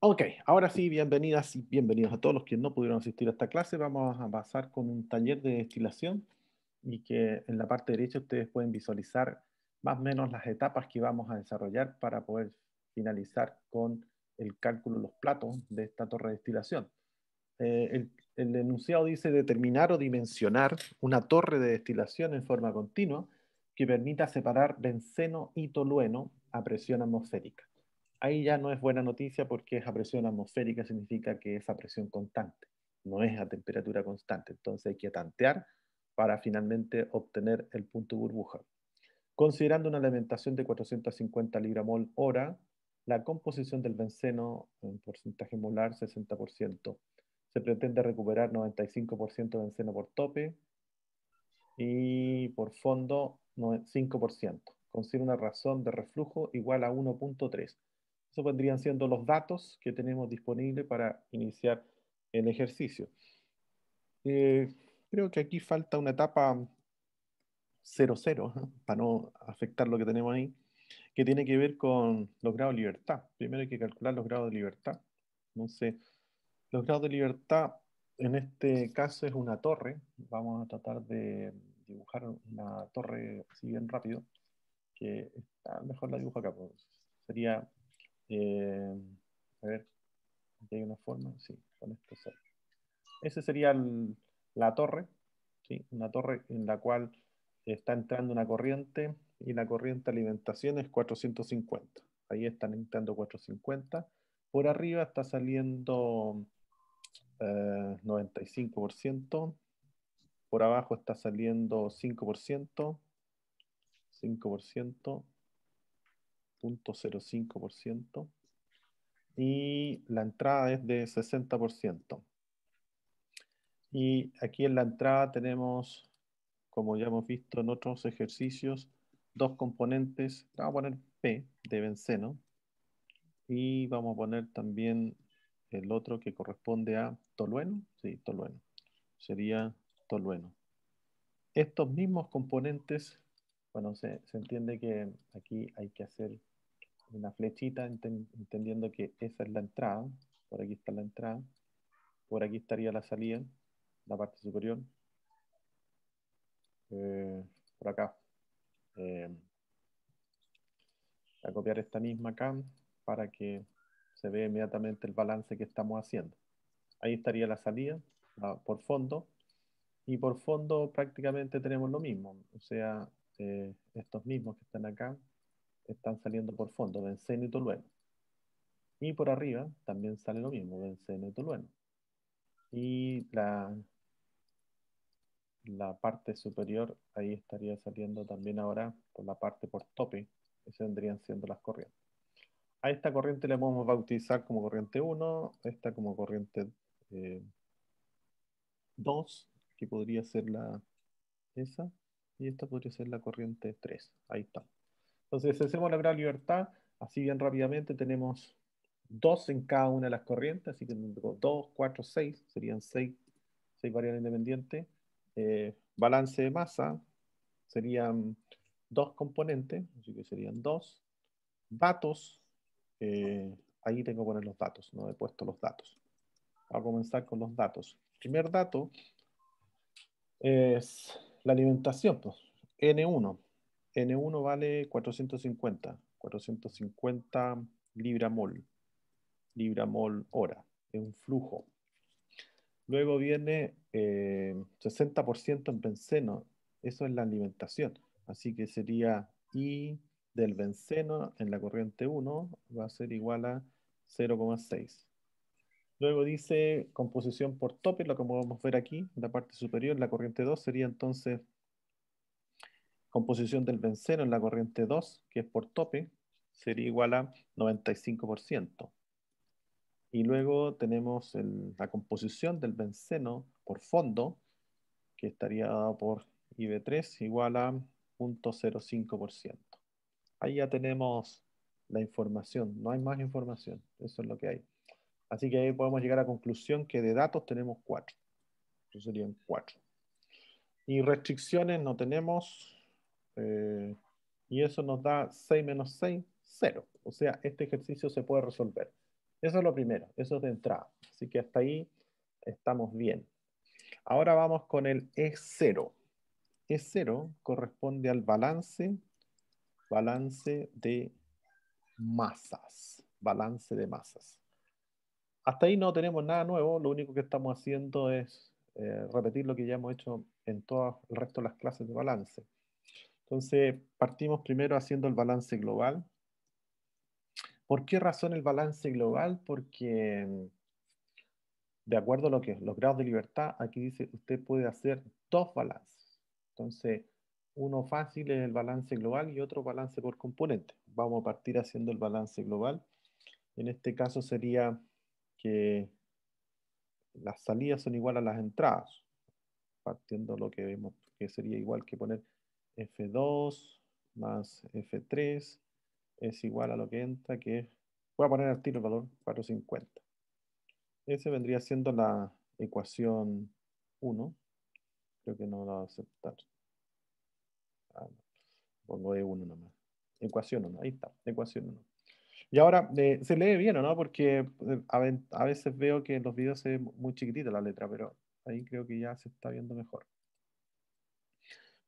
Ok, ahora sí, bienvenidas y bienvenidos a todos los que no pudieron asistir a esta clase. Vamos a pasar con un taller de destilación y que en la parte derecha ustedes pueden visualizar más o menos las etapas que vamos a desarrollar para poder finalizar con el cálculo de los platos de esta torre de destilación. Eh, el, el enunciado dice determinar o dimensionar una torre de destilación en forma continua que permita separar benceno y tolueno a presión atmosférica ahí ya no es buena noticia porque esa presión atmosférica significa que esa presión constante, no es a temperatura constante. Entonces hay que tantear para finalmente obtener el punto burbuja. Considerando una alimentación de 450 libra hora, la composición del benceno en porcentaje molar 60%. Se pretende recuperar 95% de benceno por tope y por fondo 5%. Consigue una razón de reflujo igual a 1.3. Eso vendrían siendo los datos que tenemos disponibles para iniciar el ejercicio. Eh, creo que aquí falta una etapa 00, para no afectar lo que tenemos ahí, que tiene que ver con los grados de libertad. Primero hay que calcular los grados de libertad. Entonces, los grados de libertad en este caso es una torre. Vamos a tratar de dibujar una torre así bien rápido, que está, mejor la dibujo acá. Pues. Sería eh, a ver, hay una forma, sí, con esto Ese sería la torre, ¿sí? una torre en la cual está entrando una corriente y la corriente de alimentación es 450. Ahí están entrando 450. Por arriba está saliendo 95%. Eh, por abajo está saliendo 5%. 5%. 0.05% y la entrada es de 60%. Y aquí en la entrada tenemos, como ya hemos visto en otros ejercicios, dos componentes. Vamos a poner P de benceno y vamos a poner también el otro que corresponde a tolueno. Sí, tolueno. Sería tolueno. Estos mismos componentes, bueno, se, se entiende que aquí hay que hacer una flechita entendiendo que esa es la entrada, por aquí está la entrada, por aquí estaría la salida, la parte superior, eh, por acá. Eh, a copiar esta misma acá para que se vea inmediatamente el balance que estamos haciendo. Ahí estaría la salida por fondo y por fondo prácticamente tenemos lo mismo, o sea, eh, estos mismos que están acá están saliendo por fondo, benceno y tolueno. Y por arriba también sale lo mismo, benceno y tolueno. Y la, la parte superior, ahí estaría saliendo también ahora por la parte por tope, esas vendrían siendo las corrientes. A esta corriente la podemos bautizar como corriente 1, esta como corriente 2, eh, que podría ser la esa, y esta podría ser la corriente 3. Ahí está. Entonces, hacemos la gran libertad, así bien rápidamente tenemos dos en cada una de las corrientes, así que tengo dos, cuatro, seis. serían seis variables independientes. Eh, balance de masa, serían dos componentes, así que serían dos. Datos, eh, ahí tengo que poner los datos, no he puesto los datos. Vamos a comenzar con los datos. primer dato es la alimentación, pues. N1. N1 vale 450, 450 libra mol, libra mol hora, es un flujo. Luego viene 60% eh, en benceno, eso es la alimentación, así que sería I del benceno en la corriente 1 va a ser igual a 0,6. Luego dice composición por tope, lo que podemos ver aquí, en la parte superior, la corriente 2 sería entonces composición del benceno en la corriente 2, que es por tope, sería igual a 95%. Y luego tenemos la composición del benceno por fondo, que estaría dado por IB3 igual a 0.05%. Ahí ya tenemos la información, no hay más información, eso es lo que hay. Así que ahí podemos llegar a la conclusión que de datos tenemos 4. Eso serían 4. Y restricciones no tenemos, eh, y eso nos da 6 menos 6, 0. O sea, este ejercicio se puede resolver. Eso es lo primero, eso es de entrada. Así que hasta ahí estamos bien. Ahora vamos con el E0. E0 corresponde al balance, balance de masas, balance de masas. Hasta ahí no tenemos nada nuevo, lo único que estamos haciendo es eh, repetir lo que ya hemos hecho en todo el resto de las clases de balance. Entonces, partimos primero haciendo el balance global. ¿Por qué razón el balance global? Porque de acuerdo a lo que es los grados de libertad, aquí dice, usted puede hacer dos balances. Entonces, uno fácil es el balance global y otro balance por componente. Vamos a partir haciendo el balance global. En este caso sería que las salidas son igual a las entradas, partiendo lo que vemos que sería igual que poner F2 más F3 es igual a lo que entra, que es, voy a poner al tiro el valor 450. Ese vendría siendo la ecuación 1. Creo que no la va a aceptar. Ah, Pongo E1 nomás. Ecuación 1, ahí está, ecuación 1. Y ahora, eh, se lee bien, ¿o no? Porque eh, a, veces veo que en los videos se ve muy chiquitita la letra, pero ahí creo que ya se está viendo mejor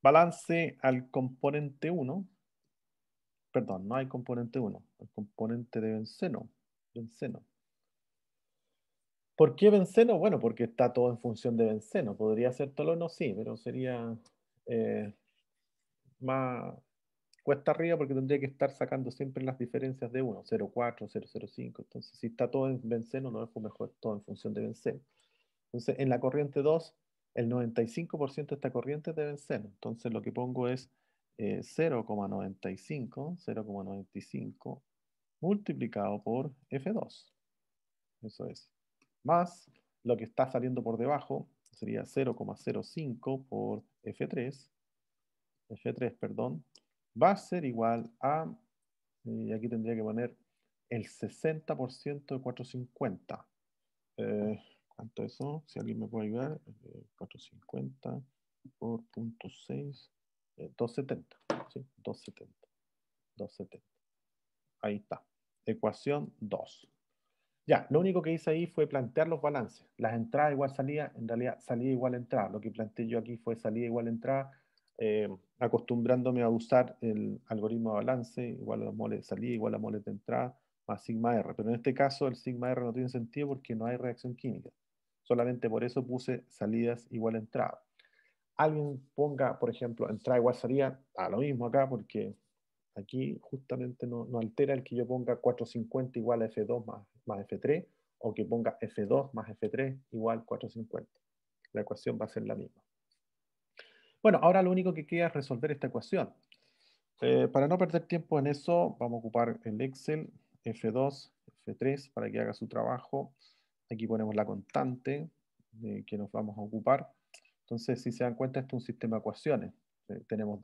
balance al componente 1. Perdón, no hay componente 1, el componente de benceno. benceno. ¿Por qué benceno? Bueno, porque está todo en función de benceno. ¿Podría ser tolono? Sí, pero sería eh, más cuesta arriba porque tendría que estar sacando siempre las diferencias de 1, 0,4, 0,05. Entonces, si está todo en benceno, no es mejor todo en función de benceno. Entonces, en la corriente 2 el 95% de esta corriente deben ser. Entonces lo que pongo es 0,95, eh, 0,95 multiplicado por F2. Eso es. Más lo que está saliendo por debajo sería 0,05 por F3. F3, perdón. Va a ser igual a, y eh, aquí tendría que poner el 60% de 450. Eh, tanto eso? Si alguien me puede ayudar, 450 eh, por punto 6, 270, eh, ¿sí? 270, 270. Ahí está, ecuación 2. Ya, lo único que hice ahí fue plantear los balances. Las entradas igual salida, en realidad salida igual entrada. Lo que planteé yo aquí fue salida igual entrada, eh, acostumbrándome a usar el algoritmo de balance, igual a moles de salida, igual a moles de entrada, más sigma R. Pero en este caso el sigma R no tiene sentido porque no hay reacción química. Solamente por eso puse salidas igual entrada. Alguien ponga, por ejemplo, entrada igual salida, a lo mismo acá, porque aquí justamente no, altera el que yo ponga 450 igual a F2 más, F3, o que ponga F2 más F3 igual 450. La ecuación va a ser la misma. Bueno, ahora lo único que queda es resolver esta ecuación. Eh, para no perder tiempo en eso, vamos a ocupar el Excel F2, F3 para que haga su trabajo. Aquí ponemos la constante que nos vamos a ocupar. Entonces, si se dan cuenta, esto es un sistema de ecuaciones. Eh, tenemos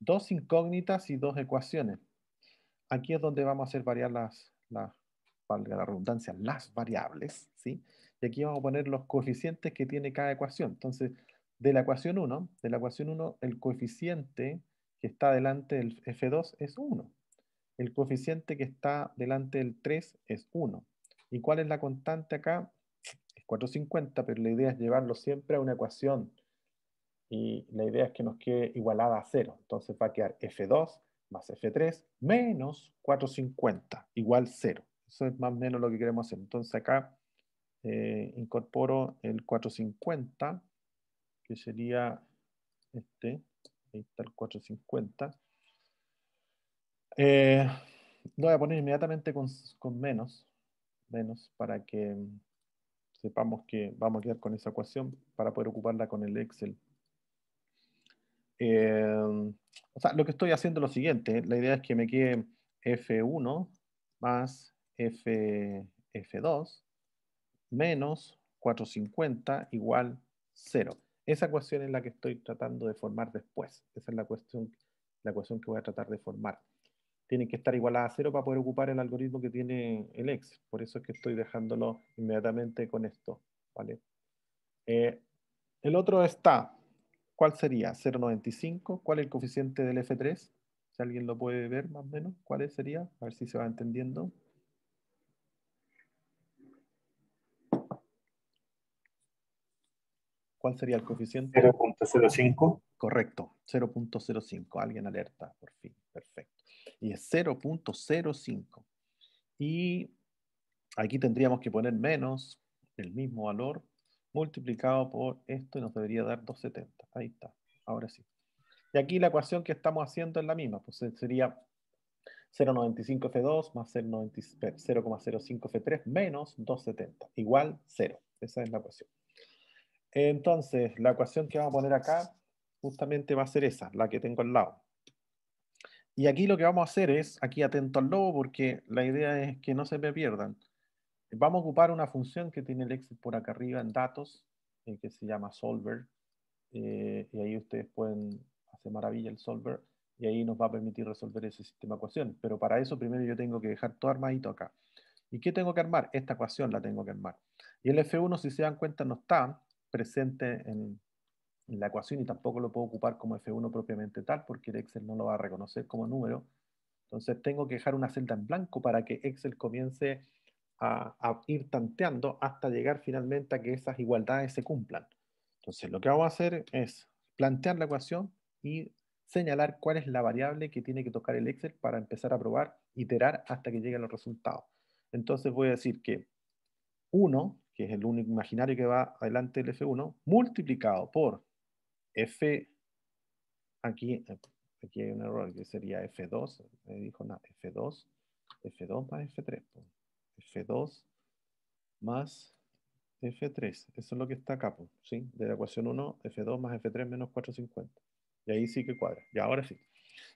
dos, incógnitas y dos ecuaciones. Aquí es donde vamos a hacer variar las, las la redundancia, las variables, ¿sí? Y aquí vamos a poner los coeficientes que tiene cada ecuación. Entonces, de la ecuación 1, de la ecuación 1, el coeficiente que está delante del F2 es 1. El coeficiente que está delante del 3 es 1. ¿Y cuál es la constante acá? Es 450, pero la idea es llevarlo siempre a una ecuación. Y la idea es que nos quede igualada a 0. Entonces va a quedar F2 más F3 menos 450, igual 0. Eso es más o menos lo que queremos hacer. Entonces acá eh, incorporo el 450, que sería este, ahí está el 450. Eh, lo voy a poner inmediatamente con, con menos, menos para que mm, sepamos que vamos a quedar con esa ecuación para poder ocuparla con el Excel. Em, o sea, lo que estoy haciendo es lo siguiente. ¿eh? La idea es que me quede F1 más F, F2 menos 450 igual 0. Esa ecuación es la que estoy tratando de formar después. Esa es la, cuestión, la ecuación que voy a tratar de formar tienen que estar igual a cero para poder ocupar el algoritmo que tiene el X. Por eso es que estoy dejándolo inmediatamente con esto. ¿vale? Eh, el otro está, ¿cuál sería? 0.95. ¿Cuál es el coeficiente del F3? Si alguien lo puede ver más o menos, ¿cuál sería? A ver si se va entendiendo. ¿Cuál sería el coeficiente? 0.05. Correcto, 0.05. Alguien alerta, por fin. Perfecto y es 0.05. Y aquí tendríamos que poner menos el mismo valor multiplicado por esto y nos debería dar 270. Ahí está, ahora sí. Y aquí la ecuación que estamos haciendo es la misma, pues eh, sería 0.95 F2 más 0.05 F3 menos 270, igual 0. Esa es la ecuación. Entonces, la ecuación que vamos a poner acá justamente va a ser esa, la que tengo al lado. Y aquí lo que vamos a hacer es, aquí atento al lobo, porque la idea es que no se me pierdan. Vamos a ocupar una función que tiene el exit por acá arriba en datos, eh, que se llama solver. Eh, y ahí ustedes pueden hacer maravilla el solver, y ahí nos va a permitir resolver ese sistema de ecuaciones. Pero para eso primero yo tengo que dejar todo armadito acá. ¿Y qué tengo que armar? Esta ecuación la tengo que armar. Y el F1, si se dan cuenta, no está presente en, la ecuación y tampoco lo puedo ocupar como F1 propiamente tal porque el Excel no lo va a reconocer como número. Entonces tengo que dejar una celda en blanco para que Excel comience a, ir tanteando hasta llegar finalmente a que esas igualdades se cumplan. Entonces lo que vamos a hacer es plantear la ecuación y señalar cuál es la variable que tiene que tocar el Excel para empezar a probar, iterar hasta que lleguen los resultados. Entonces voy a decir que 1, que es el único imaginario que va adelante del F1, multiplicado por F, aquí, aquí hay un error, que sería F2, me dijo nada, F2, F2 más F3, F2 más F3, eso es lo que está acá, ¿sí? De la ecuación 1, F2 más F3 menos 450. Y ahí sí que cuadra, y ahora sí.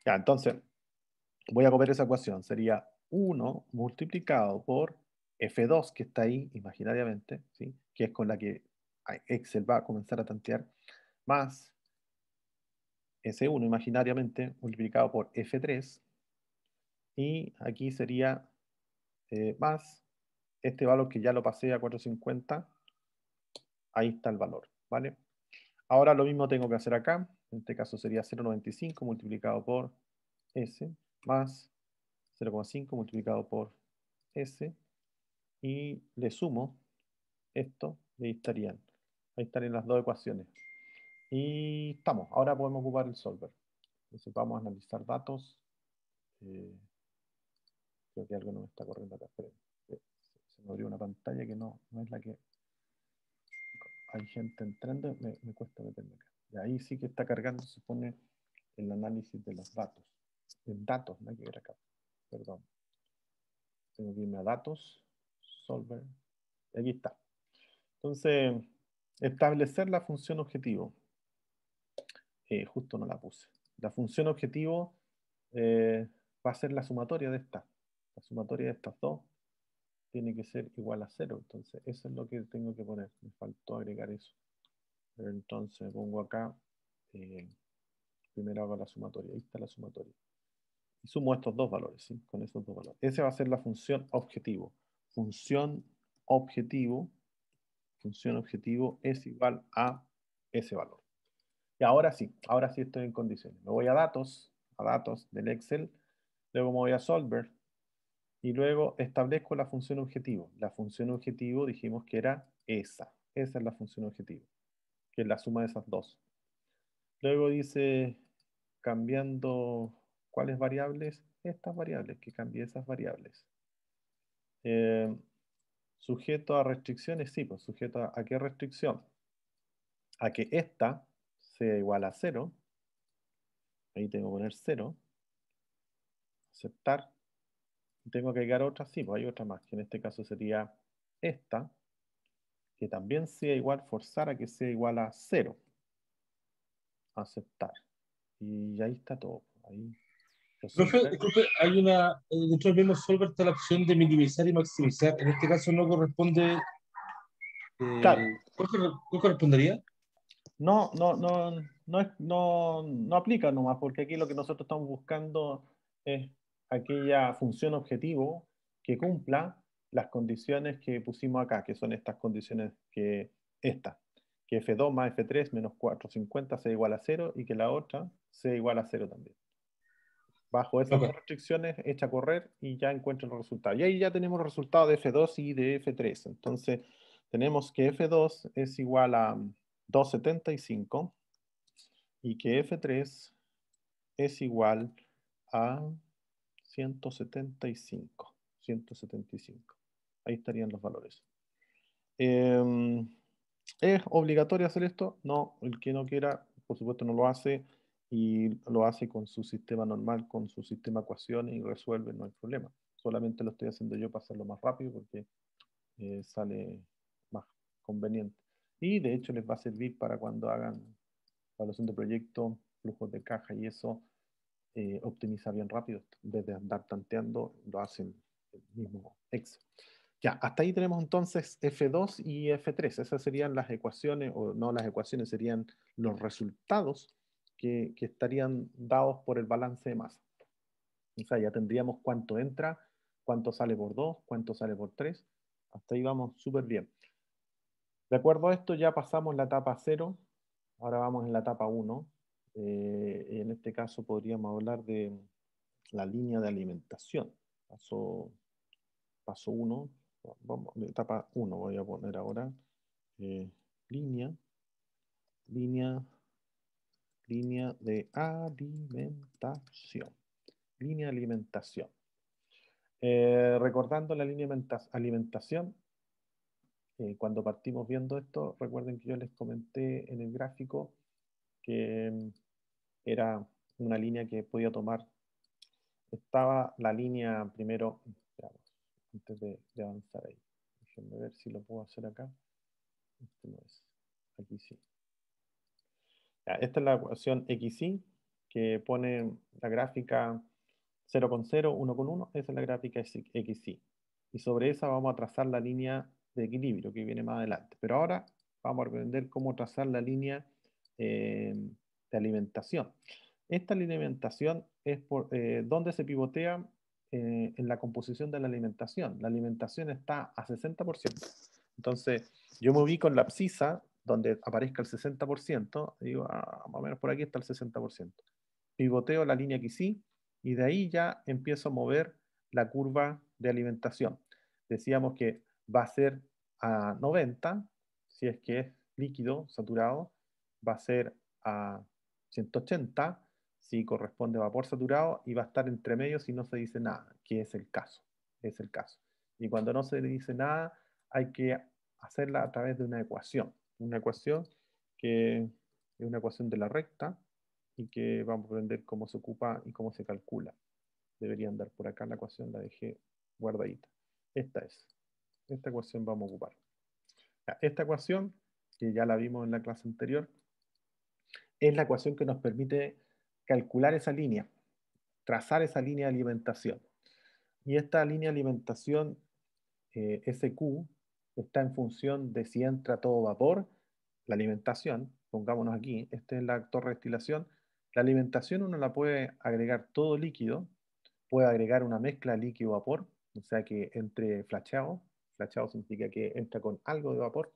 Ya, entonces, voy a copiar esa ecuación, sería 1 multiplicado por F2 que está ahí imaginariamente, ¿sí? que es con la que Excel va a comenzar a tantear más S1 imaginariamente multiplicado por F3 y aquí sería eh, más este valor que ya lo pasé a 450 ahí está el valor, ¿vale? Ahora lo mismo tengo que hacer acá, en este caso sería 0.95 multiplicado por S más 0.5 multiplicado por S y le sumo esto y ahí estarían, ahí estarían las dos ecuaciones y estamos, ahora podemos ocupar el solver. Entonces vamos a analizar datos. Eh, creo que algo no me está corriendo acá. pero eh, Se me abrió una pantalla que no, es la que... Hay gente entrando, me, me cuesta meterme acá. ahí sí que está cargando, se pone el análisis de los datos. En datos, no hay que ir acá. Perdón. Tengo que irme a datos, solver. Y Aquí está. Entonces, establecer la función objetivo. Eh, justo no la puse. La función objetivo eh, va a ser la sumatoria de esta. La sumatoria de estas dos tiene que ser igual a cero. Entonces, eso es lo que tengo que poner. Me faltó agregar eso. entonces pongo acá, eh, primero hago la sumatoria. Ahí está la sumatoria. Y sumo estos dos valores, ¿sí? con estos dos valores. Esa va a ser la función objetivo. Función objetivo, función objetivo es igual a ese valor. Y ahora sí, ahora sí estoy en condiciones. Me voy a datos, a datos del Excel, luego me voy a solver y luego establezco la función objetivo. La función objetivo dijimos que era esa. Esa es la función objetivo, que es la suma de esas dos. Luego dice, cambiando cuáles variables, estas variables, que cambie esas variables. Eh, sujeto a restricciones, sí, pues sujeto a qué restricción. A que esta sea igual a 0. Ahí tengo que poner 0. Aceptar. Tengo que agregar otra, sí, pues hay otra más, que en este caso sería esta, que también sea igual, forzar a que sea igual a 0. Aceptar. Y ahí está todo. Profe, hay una, eh, nosotros vemos mismo solver está la opción de minimizar y maximizar. En este caso no corresponde. Eh, claro. correspondería? no, no, no, no, no, aplica nomás, porque aquí lo que nosotros estamos buscando es aquella función objetivo que cumpla las condiciones que pusimos acá, que son estas condiciones que esta, que F2 más F3 menos 450 sea igual a 0 y que la otra sea igual a 0 también. Bajo esas restricciones, echa a correr y ya encuentro el resultado Y ahí ya tenemos el resultado de F2 y de F3. Entonces, tenemos que F2 es igual a 275 y que F3 es igual a 175. 175. Ahí estarían los valores. Em, ¿Es obligatorio hacer esto? No, el que no quiera, por supuesto, no lo hace y lo hace con su sistema normal, con su sistema de ecuaciones y resuelve, no hay problema. Solamente lo estoy haciendo yo para hacerlo más rápido porque eh, sale más conveniente y de hecho les va a servir para cuando hagan evaluación de proyecto, flujos de caja y eso, eh, optimiza bien rápido. En vez de andar tanteando, lo hacen el mismo ex Ya, hasta ahí tenemos entonces F2 y F3. Esas serían las ecuaciones, o no las ecuaciones, serían los resultados que, que estarían dados por el balance de masa. O sea, ya tendríamos cuánto entra, cuánto sale por 2, cuánto sale por 3. Hasta ahí vamos súper bien. De acuerdo a esto, ya pasamos la etapa 0, ahora vamos en la etapa 1. Eh, en este caso podríamos hablar de la línea de alimentación. Paso, 1, etapa 1 voy a poner ahora. Eh, línea, línea, línea de alimentación. Línea de alimentación. Eh, recordando la línea de alimentación, eh, cuando partimos viendo esto, recuerden que yo les comenté en el gráfico que mm, era una línea que podía tomar. Estaba la línea primero, antes de, avanzar ahí. Déjenme ver si lo puedo hacer acá. Este no es. Aquí sí. esta es la ecuación XY que pone la gráfica 0,0, 1,1. Esa es la gráfica XY. Y sobre esa vamos a trazar la línea de equilibrio que viene más adelante. Pero ahora vamos a aprender cómo trazar la línea eh, de alimentación. Esta alimentación es por eh, donde se pivotea eh, en la composición de la alimentación. La alimentación está a 60%. Entonces, yo me ubico en la abscisa, donde aparezca el 60%, digo, ah, más o menos por aquí está el 60%. Pivoteo la línea que sí, y de ahí ya empiezo a mover la curva de alimentación. Decíamos que va a ser a 90, si es que es líquido saturado, va a ser a 180 si corresponde a vapor saturado y va a estar entre medio si no se dice nada, que es el caso, es el caso. Y cuando no se dice nada, hay que hacerla a través de una ecuación, una ecuación que es una ecuación de la recta y que vamos a aprender cómo se ocupa y cómo se calcula. Debería andar por acá la ecuación, la dejé guardadita. Esta es esta ecuación vamos a ocupar. Esta ecuación, que ya la vimos en la clase anterior, es la ecuación que nos permite calcular esa línea, trazar esa línea de alimentación. Y esta línea de alimentación eh, SQ está en función de si entra todo vapor, la alimentación, pongámonos aquí, esta es la torre de destilación, la alimentación uno la puede agregar todo líquido, puede agregar una mezcla líquido-vapor, o sea que entre flasheado, chao significa que entra con algo de vapor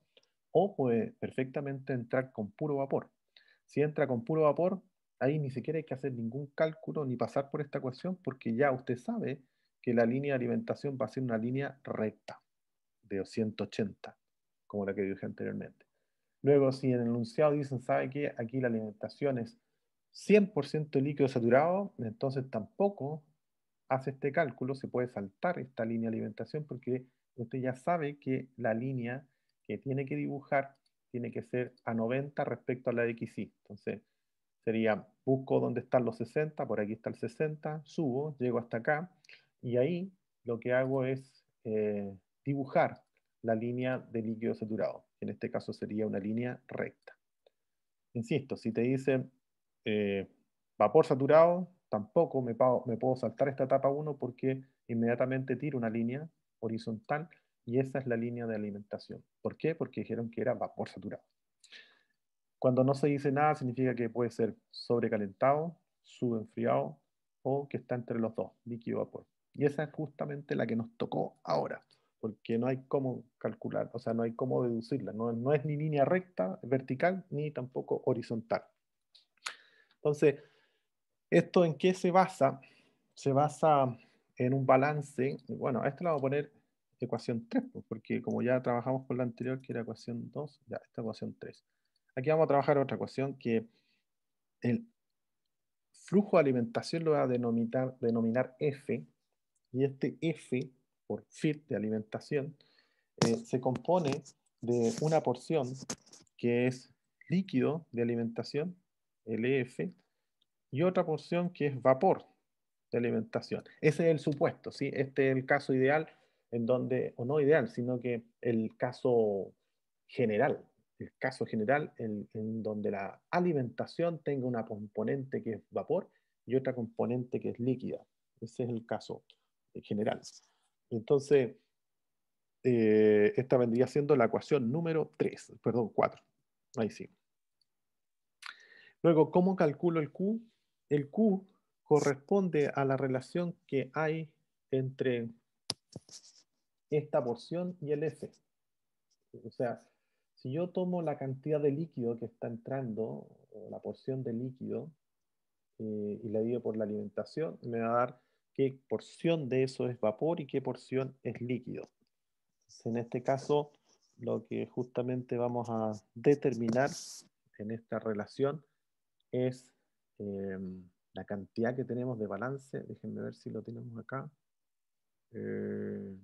o puede perfectamente entrar con puro vapor. Si entra con puro vapor, ahí ni siquiera hay que hacer ningún cálculo ni pasar por esta ecuación porque ya usted sabe que la línea de alimentación va a ser una línea recta de 180, como la que dije anteriormente. Luego, si en el enunciado dicen, ¿sabe que Aquí la alimentación es 100% líquido saturado, entonces tampoco hace este cálculo, se puede saltar esta línea de alimentación porque usted ya sabe que la línea que tiene que dibujar tiene que ser a 90 respecto a la de XY. Entonces, sería, busco dónde están los 60, por aquí está el 60, subo, llego hasta acá, y ahí lo que hago es eh, dibujar la línea de líquido saturado. En este caso sería una línea recta. Insisto, si te dice eh, vapor saturado, tampoco me, me puedo saltar esta etapa 1 porque inmediatamente tiro una línea horizontal y esa es la línea de alimentación. ¿Por qué? Porque dijeron que era vapor saturado. Cuando no se dice nada, significa que puede ser sobrecalentado, subenfriado o que está entre los dos, líquido-vapor. Y esa es justamente la que nos tocó ahora, porque no hay cómo calcular, o sea, no hay cómo deducirla. No, es ni línea recta, vertical, ni tampoco horizontal. Entonces, ¿esto en qué se basa? Se basa en un balance, bueno, a esto le vamos a poner ecuación 3, pues, porque como ya trabajamos con la anterior, que era ecuación 2, ya, esta ecuación 3. Aquí vamos a trabajar otra ecuación que el flujo de alimentación lo va a denominar, F, y este F, por fit de alimentación, eh, se compone de una porción que es líquido de alimentación, LF, e y otra porción que es vapor, alimentación. Ese es el supuesto, ¿sí? Este es el caso ideal en donde, o no ideal, sino que el caso general, el caso general en, donde la alimentación tenga una componente que es vapor y otra componente que es líquida. Ese es el caso general. Entonces, eh, esta vendría siendo la ecuación número 3, perdón, 4. Ahí sí. Luego, ¿cómo calculo el Q? El Q corresponde a la relación que hay entre esta porción y el F. O sea, si yo tomo la cantidad de líquido que está entrando, la porción de líquido, eh, y la divido por la alimentación, me va a dar qué porción de eso es vapor y qué porción es líquido. en este caso, lo que justamente vamos a determinar en esta relación es... Eh, la cantidad que tenemos de balance, déjenme ver si lo tenemos acá. Eh,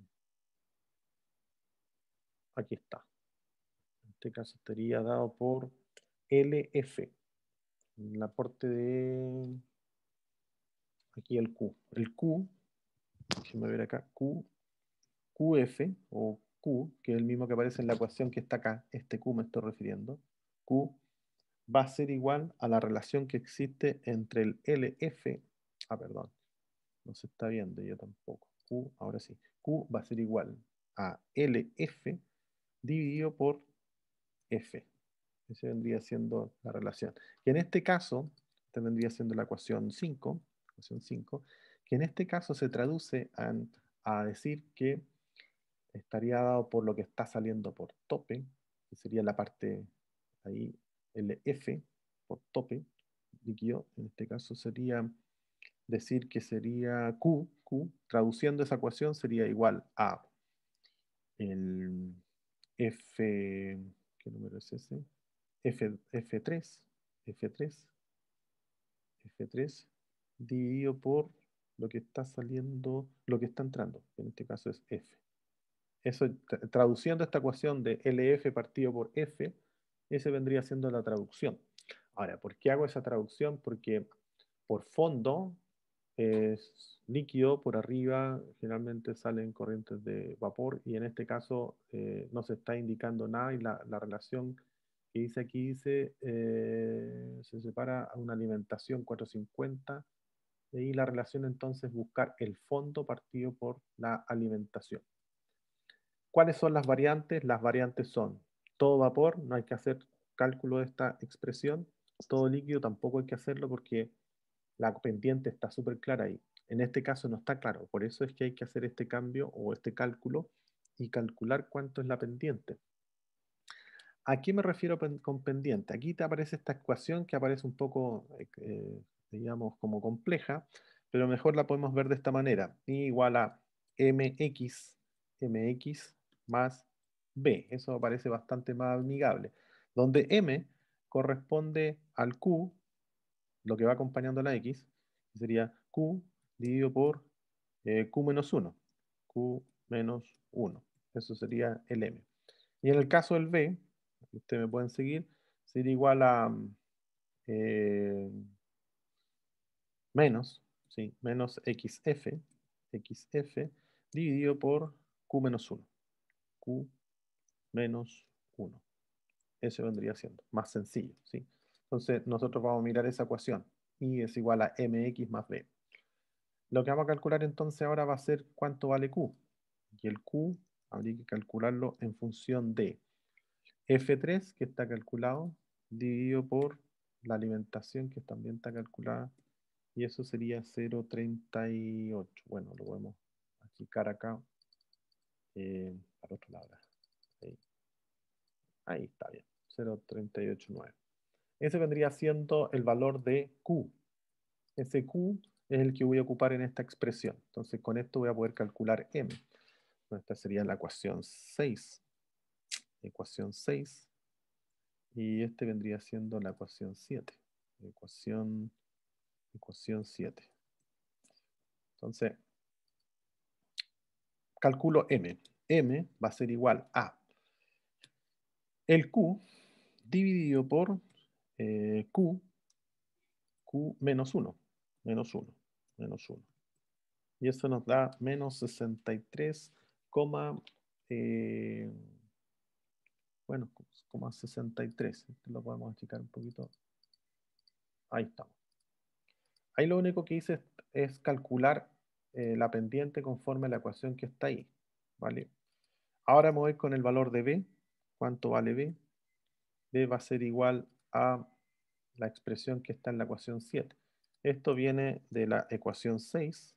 aquí está. En este caso estaría dado por LF, el aporte de aquí el Q. El Q, déjenme ver acá, Q, QF o Q, que es el mismo que aparece en la ecuación que está acá, este Q me estoy refiriendo, Q va a ser igual a la relación que existe entre el LF, ah, perdón, no se está viendo yo tampoco, Q, ahora sí, Q va a ser igual a LF dividido por F. Esa vendría siendo la relación. Y en este caso, esta vendría siendo la ecuación 5, que en este caso se traduce a, a decir que estaría dado por lo que está saliendo por tope, que sería la parte ahí el F por tope en este caso sería decir que sería Q, Q, traduciendo esa ecuación sería igual a el F, ¿qué número es ese? F, F3, F3, F3 dividido por lo que está saliendo, lo que está entrando, en este caso es F. Eso, traduciendo esta ecuación de LF partido por F, ese vendría siendo la traducción. Ahora, ¿por qué hago esa traducción? Porque por fondo es líquido, por arriba generalmente salen corrientes de vapor y en este caso eh, no se está indicando nada y la, relación que dice aquí dice eh, se separa a una alimentación 450 y la relación entonces buscar el fondo partido por la alimentación. ¿Cuáles son las variantes? Las variantes son todo vapor, no hay que hacer cálculo de esta expresión, todo líquido tampoco hay que hacerlo porque la pendiente está súper clara ahí. En este caso no está claro, por eso es que hay que hacer este cambio o este cálculo y calcular cuánto es la pendiente. ¿A qué me refiero con pendiente? Aquí te aparece esta ecuación que aparece un poco, eh, eh, digamos, como compleja, pero mejor la podemos ver de esta manera. Y igual a mx, mx más B. Eso parece bastante más amigable. Donde M corresponde al Q, lo que va acompañando la X, sería Q dividido por eh, Q menos 1. Q menos 1. Eso sería el M. Y en el caso del B, ustedes me pueden seguir, sería igual a mm, eh, menos, ¿sí? menos XF, XF dividido por Q menos 1. Q menos 1. Eso vendría siendo más sencillo, ¿sí? Entonces nosotros vamos a mirar esa ecuación. Y es igual a mx más b. Lo que vamos a calcular entonces ahora va a ser cuánto vale q. Y el q habría que calcularlo en función de f3, que está calculado, dividido por la alimentación, que también está calculada. Y eso sería 0.38. Bueno, lo podemos aplicar acá eh, al otro lado. Ahí está bien, 0.389. Ese vendría siendo el valor de Q. Ese Q es el que voy a ocupar en esta expresión. Entonces con esto voy a poder calcular M. Esta sería la ecuación 6. Ecuación 6. Y este vendría siendo la ecuación 7. Ecuación, ecuación 7. Entonces, calculo M. M va a ser igual a el Q dividido por eh, Q, Q menos 1, menos 1, menos 1. Y eso nos da menos 63, eh, bueno, 63. Lo podemos achicar un poquito. Ahí estamos. Ahí lo único que hice es, calcular eh, la pendiente conforme a la ecuación que está ahí. ¿vale? Ahora me voy con el valor de B ¿Cuánto vale B? B va a ser igual a la expresión que está en la ecuación 7. Esto viene de la ecuación 6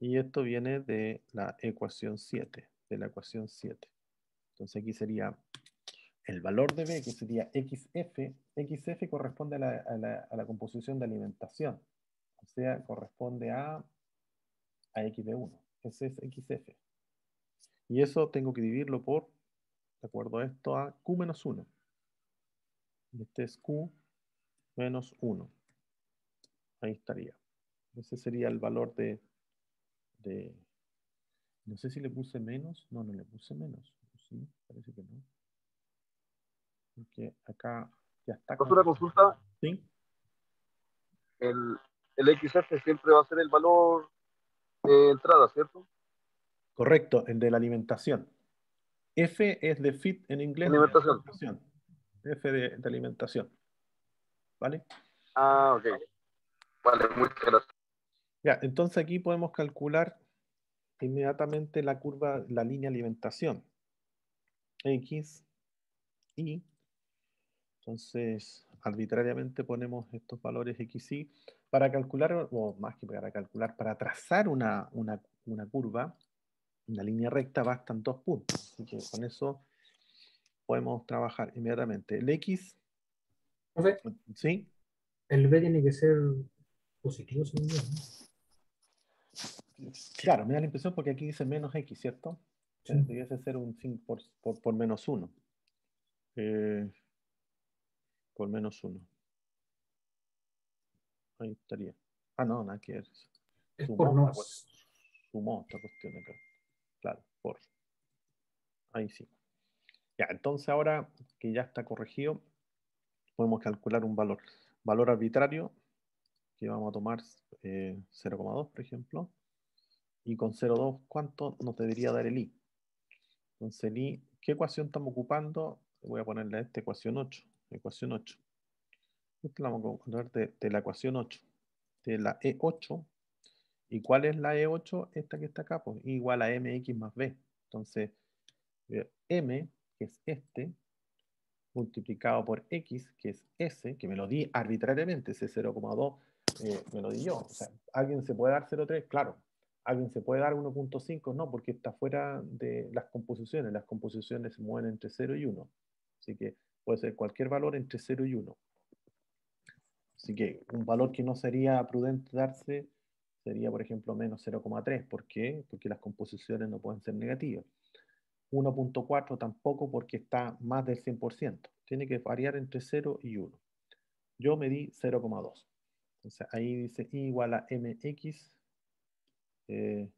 y esto viene de la ecuación 7, de la ecuación 7. Entonces aquí sería el valor de B, que sería XF. XF corresponde a la, composición de alimentación. O sea, corresponde a, a X de 1. Ese es XF. Y eso tengo que dividirlo por de acuerdo a esto, a Q menos 1. este es Q menos 1. Ahí estaría. Ese sería el valor de, No sé si le puse menos. No, no le puse menos. Sí, parece que no. Porque acá ya está. Con... una consulta? Sí. El, el XF siempre va a ser el valor de entrada, ¿cierto? Correcto, el de la alimentación. F es de fit en inglés. Alimentación. F de, alimentación. ¿Vale? Ah, ok. Vale, muy gracias. Ya, entonces aquí podemos calcular inmediatamente la curva, la línea alimentación. X, Y. Entonces, arbitrariamente ponemos estos valores X, Y para calcular, o más que para calcular, para trazar una, una curva, una línea recta bastan dos puntos. Así que con eso podemos trabajar inmediatamente. El X. ¿Sí? El B tiene que ser positivo, sin Claro, me da la impresión porque aquí dice menos X, ¿cierto? Sí. Eh, debiese ser un 5 por, por, menos 1. Eh, por menos 1. Ahí estaría. Ah, no, nada que ver. Es por no. Sumó esta cuestión acá claro, por. Ahí sí. Ya, entonces ahora que ya está corregido, podemos calcular un valor. Valor arbitrario, que vamos a tomar 0,2, eh, por ejemplo. Y con 0,2, ¿cuánto nos debería dar el i? Entonces el i, ¿qué ecuación estamos ocupando? Voy a ponerle a esta ecuación 8. Ecuación 8. Esta la vamos a ocupar de, de la ecuación 8. De la E8 ¿Y cuál es la E8? Esta que está acá, pues igual a mx más b. Entonces, eh, m, que es este, multiplicado por x, que es s, que me lo di arbitrariamente, ese 0,2 eh, me lo di yo. ¿alguien se puede dar 0,3? Claro. ¿Alguien se puede dar 1.5? No, porque está fuera de las composiciones. Las composiciones se mueven entre 0 y 1. Así que puede ser cualquier valor entre 0 y 1. Así que un valor que no sería prudente darse sería, por ejemplo, menos 0,3. ¿Por qué? Porque las composiciones no pueden ser negativas. 1.4 tampoco porque está más del 100%. Tiene que variar entre 0 y 1. Yo me di 0,2. Entonces ahí dice igual a mx. Eh,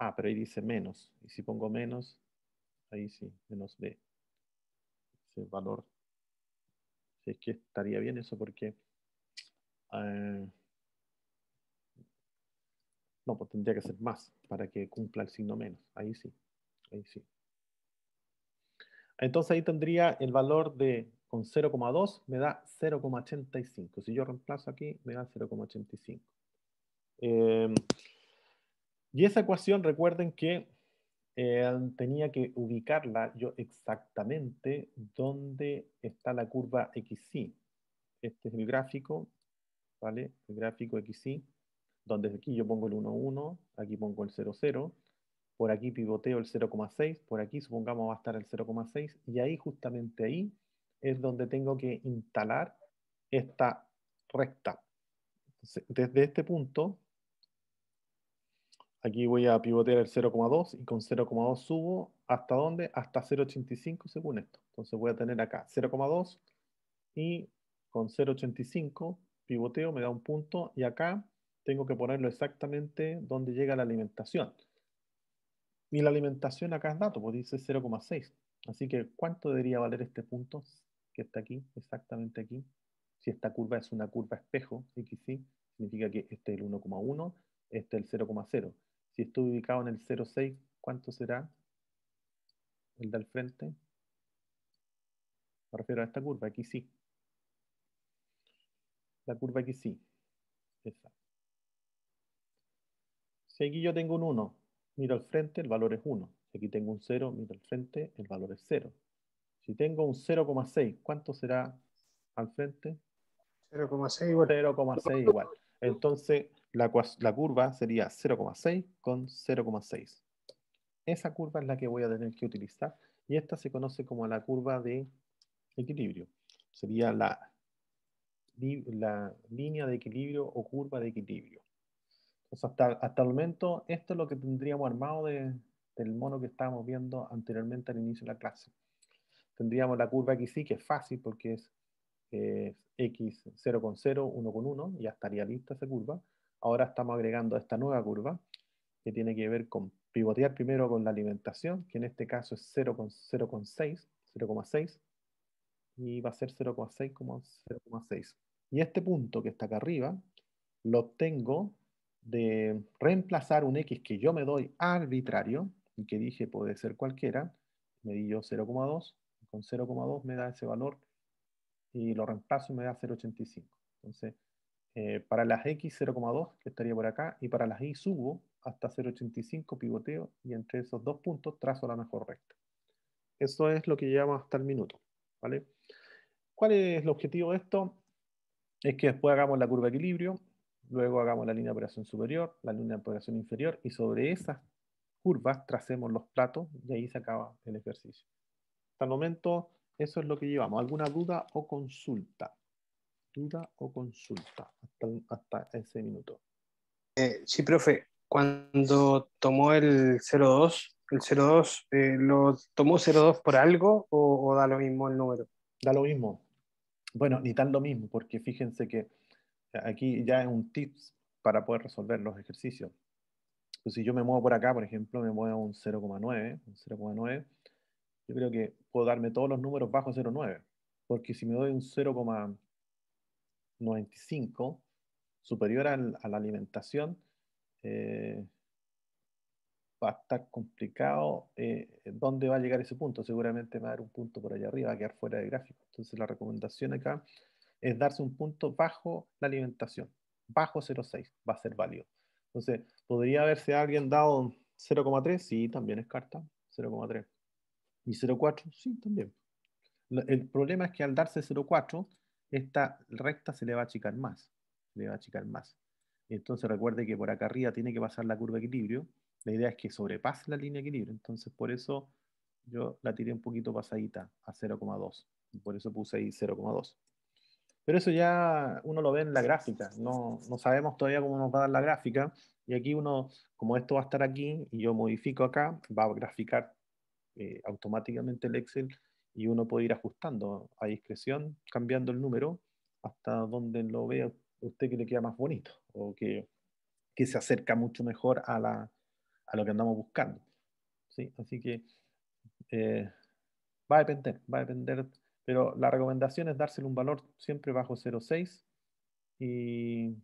ah, pero ahí dice menos. Y si pongo menos, ahí sí, menos b. Ese valor. Si es que estaría bien eso porque... Eh, no, pues tendría que ser más para que cumpla el signo menos. Ahí sí, ahí sí. Entonces ahí tendría el valor de, con 0,2 me da 0,85. Si yo reemplazo aquí, me da 0,85. Em, y esa ecuación, recuerden que em, tenía que ubicarla yo exactamente donde está la curva XY. Este es el gráfico, ¿vale? El gráfico XY donde aquí yo pongo el 1,1. aquí pongo el 0,0. por aquí pivoteo el 0,6, por aquí supongamos va a estar el 0,6, y ahí justamente ahí es donde tengo que instalar esta recta. Entonces, desde este punto, aquí voy a pivotear el 0,2 y con 0,2 subo, ¿hasta dónde? Hasta 0,85 según esto. Entonces voy a tener acá 0,2 y con 0,85 pivoteo, me da un punto, y acá tengo que ponerlo exactamente donde llega la alimentación. Y la alimentación acá es dato, pues dice 0,6. Así que, ¿cuánto debería valer este punto que está aquí, exactamente aquí? Si esta curva es una curva espejo, x, sí, significa que este es el 1,1, este es el 0,0. Si estoy ubicado en el 0,6, ¿cuánto será el del frente? Me refiero a esta curva, sí, La curva XY. Exacto. Si aquí yo tengo un 1, miro al frente, el valor es 1. Si aquí tengo un 0, miro al frente, el valor es 0. Si tengo un 0,6, ¿cuánto será al frente? 0,6 igual. 0,6 igual. Entonces, la, curva sería 0,6 con 0,6. Esa curva es la que voy a tener que utilizar y esta se conoce como la curva de equilibrio. Sería la línea de equilibrio o curva de equilibrio hasta, hasta el momento, esto es lo que tendríamos armado de, del mono que estábamos viendo anteriormente al inicio de la clase. Tendríamos la curva x, que es fácil porque es, x 00 1.1, ya estaría lista esa curva. Ahora estamos agregando esta nueva curva que tiene que ver con pivotear primero con la alimentación, que en este caso es 0 0,6, y va a ser 0,6 0,6. Y este punto que está acá arriba, lo obtengo de reemplazar un X que yo me doy arbitrario, y que dije puede ser cualquiera, me di yo 0,2, con 0,2 me da ese valor, y lo reemplazo y me da 0,85. Entonces, eh, para las X 0,2, que estaría por acá, y para las Y subo hasta 0,85, pivoteo, y entre esos dos puntos trazo la mejor recta. Eso es lo que llevamos hasta el minuto. ¿vale? ¿Cuál es el objetivo de esto? Es que después hagamos la curva de equilibrio, Luego hagamos la línea de operación superior, la línea de operación inferior y sobre esas curvas tracemos los platos y ahí se acaba el ejercicio. Hasta el momento eso es lo que llevamos. ¿Alguna duda o consulta? Duda o consulta hasta, ese minuto. Eh, sí, profe, cuando tomó el 02, el 02, eh, ¿lo tomó 02 por algo o, o, da lo mismo el número? Da lo mismo. Bueno, ni tan lo mismo, porque fíjense que Aquí ya es un tips para poder resolver los ejercicios. Pues si yo me muevo por acá, por ejemplo, me muevo a un 0,9, 0,9, yo creo que puedo darme todos los números bajo 0,9, porque si me doy un 0,95 superior a la alimentación, eh, va a estar complicado eh, dónde va a llegar ese punto. Seguramente va a dar un punto por allá arriba, va a quedar fuera de gráfico. Entonces la recomendación acá es darse un punto bajo la alimentación, bajo 0,6 va a ser válido. Entonces, ¿podría haberse alguien dado 0,3? Sí, también es carta, 0,3. ¿Y 0,4? Sí, también. El problema es que al darse 0,4, esta recta se le va a achicar más, le va a achicar más. Entonces recuerde que por acá arriba tiene que pasar la curva de equilibrio. La idea es que sobrepase la línea de equilibrio. Entonces por eso yo la tiré un poquito pasadita a 0,2. Por eso puse ahí 0,2. Pero eso ya uno lo ve en la gráfica, no, sabemos todavía cómo nos va a dar la gráfica. Y aquí uno, como esto va a estar aquí y yo modifico acá, va a graficar eh, automáticamente el Excel y uno puede ir ajustando a discreción, cambiando el número hasta donde lo vea usted que le queda más bonito o que, se acerca mucho mejor a, la, a lo que andamos buscando. Así que eh, va a depender, va a depender pero la recomendación es dárselo un valor siempre bajo 0,6 y,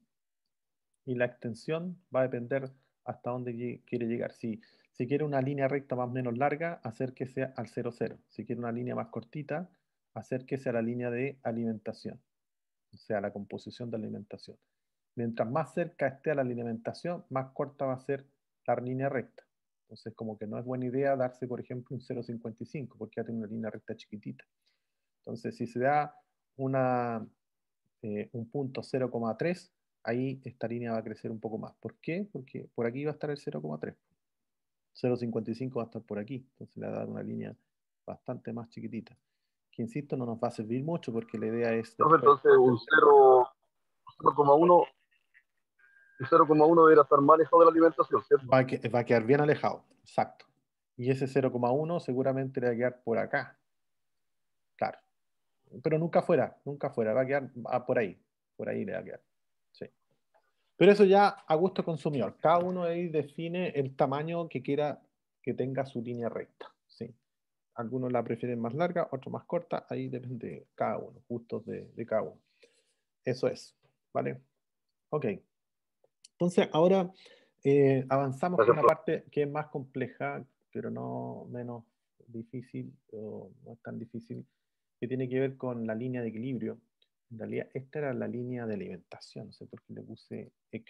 la extensión va a depender hasta dónde quiere llegar. Si, si quiere una línea recta más o menos larga, acérquese al 0,0. Si quiere una línea más cortita, acérquese a la línea de alimentación, o sea, la composición de alimentación. Mientras más cerca esté a la alimentación, más corta va a ser la línea recta. Entonces, como que no es buena idea darse, por ejemplo, un 0,55, porque ya tiene una línea recta chiquitita. Entonces, si se da una, eh, un punto 0,3, ahí esta línea va a crecer un poco más. ¿Por qué? Porque por aquí va a estar el 0,3. 0,55 va a estar por aquí. Entonces le va a dar una línea bastante más chiquitita. Que insisto, no nos va a servir mucho porque la idea es... entonces un 0,1 0,1 debería estar más alejado de la alimentación, ¿cierto? va a quedar bien alejado, exacto. Y ese 0,1 seguramente le va a quedar por acá, pero nunca fuera, nunca fuera, va a quedar por ahí, por ahí le va a quedar. Sí. Pero eso ya a gusto consumidor, cada uno ahí define el tamaño que quiera que tenga su línea recta. ¿sí? Algunos la prefieren más larga, otros más corta, ahí depende de cada uno, gustos de, cada uno. Eso es, ¿vale? Ok. Entonces, ahora eh, avanzamos con una parte que es más compleja, pero no menos difícil, no es tan difícil, que tiene que ver con la línea de equilibrio. En realidad, esta era la línea de alimentación, no sé por qué le puse EC.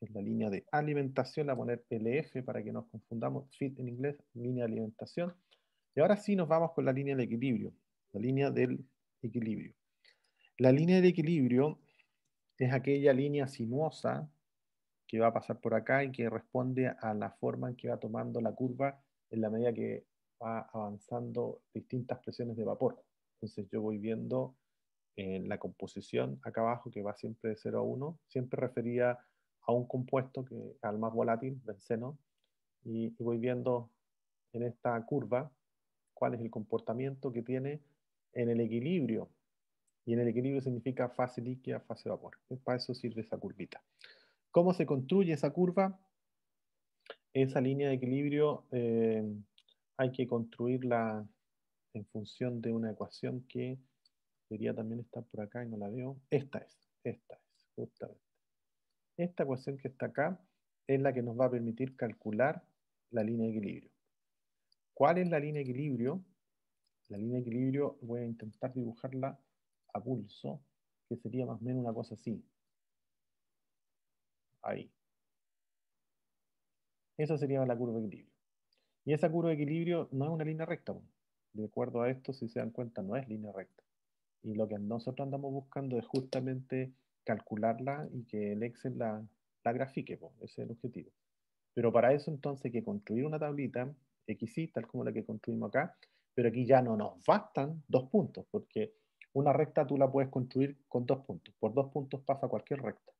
Es la línea de alimentación, la poner LF para que nos confundamos, fit en inglés, línea de alimentación. Y ahora sí nos vamos con la línea de equilibrio, la línea del equilibrio. La línea de equilibrio es aquella línea sinuosa que va a pasar por acá y que responde a la forma en que va tomando la curva en la medida que va avanzando distintas presiones de vapor. Entonces yo voy viendo eh, la composición acá abajo que va siempre de 0 a 1, siempre refería a un compuesto, que, al más volátil, benceno, y, voy viendo en esta curva cuál es el comportamiento que tiene en el equilibrio. Y en el equilibrio significa fase líquida, fase vapor. Para eso sirve esa curvita. ¿Cómo se construye esa curva? Esa línea de equilibrio eh, hay que construirla en función de una ecuación que debería también estar por acá y no la veo. Esta es, esta es, justamente. Esta ecuación que está acá es la que nos va a permitir calcular la línea de equilibrio. ¿Cuál es la línea de equilibrio? La línea de equilibrio voy a intentar dibujarla a pulso, que sería más o menos una cosa así. Ahí. Esa sería la curva de equilibrio. Y esa curva de equilibrio no es una línea recta, de acuerdo a esto, si se dan cuenta, no es línea recta. Y lo que nosotros andamos buscando es justamente calcularla y que el Excel la, grafique, ese es el objetivo. Pero para eso entonces hay que construir una tablita XY, tal como la que construimos acá, pero aquí ya no nos bastan dos puntos, porque una recta tú la puedes construir con dos puntos. Por dos puntos pasa cualquier recta,